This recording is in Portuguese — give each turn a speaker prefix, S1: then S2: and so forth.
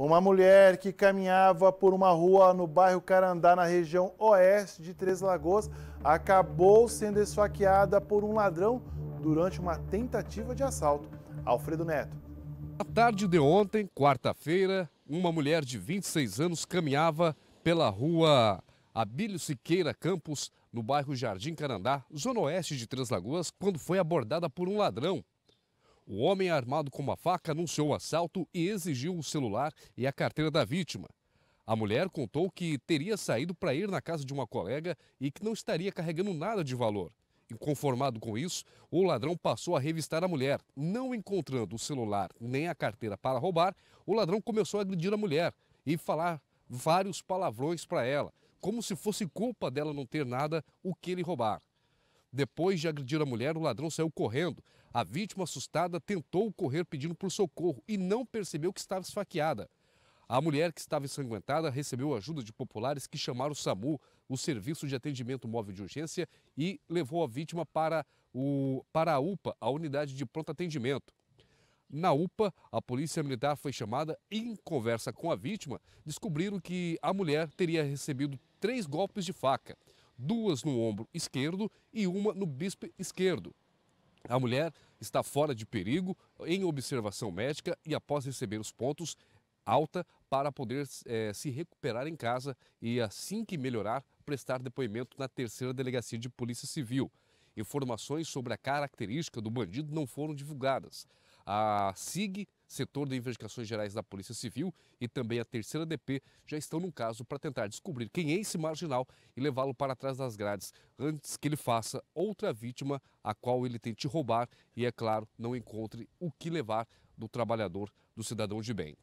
S1: Uma mulher que caminhava por uma rua no bairro Carandá, na região oeste de Três Lagoas, acabou sendo esfaqueada por um ladrão durante uma tentativa de assalto. Alfredo Neto.
S2: Na tarde de ontem, quarta-feira, uma mulher de 26 anos caminhava pela rua Abílio Siqueira Campos, no bairro Jardim Carandá, zona oeste de Três Lagoas, quando foi abordada por um ladrão. O homem armado com uma faca anunciou o assalto e exigiu o celular e a carteira da vítima. A mulher contou que teria saído para ir na casa de uma colega e que não estaria carregando nada de valor. Inconformado com isso, o ladrão passou a revistar a mulher. Não encontrando o celular nem a carteira para roubar, o ladrão começou a agredir a mulher e falar vários palavrões para ela, como se fosse culpa dela não ter nada o que ele roubar. Depois de agredir a mulher, o ladrão saiu correndo, a vítima, assustada, tentou correr pedindo por socorro e não percebeu que estava esfaqueada. A mulher que estava ensanguentada recebeu ajuda de populares que chamaram o SAMU, o Serviço de Atendimento Móvel de Urgência, e levou a vítima para, o, para a UPA, a Unidade de Pronto Atendimento. Na UPA, a polícia militar foi chamada e, em conversa com a vítima, descobriram que a mulher teria recebido três golpes de faca, duas no ombro esquerdo e uma no bíceps esquerdo. A mulher está fora de perigo, em observação médica e após receber os pontos, alta para poder é, se recuperar em casa e, assim que melhorar, prestar depoimento na terceira delegacia de Polícia Civil. Informações sobre a característica do bandido não foram divulgadas. A SIG setor de investigações gerais da Polícia Civil e também a terceira DP já estão no caso para tentar descobrir quem é esse marginal e levá-lo para trás das grades antes que ele faça outra vítima a qual ele tente roubar e, é claro, não encontre o que levar do trabalhador, do cidadão de bem.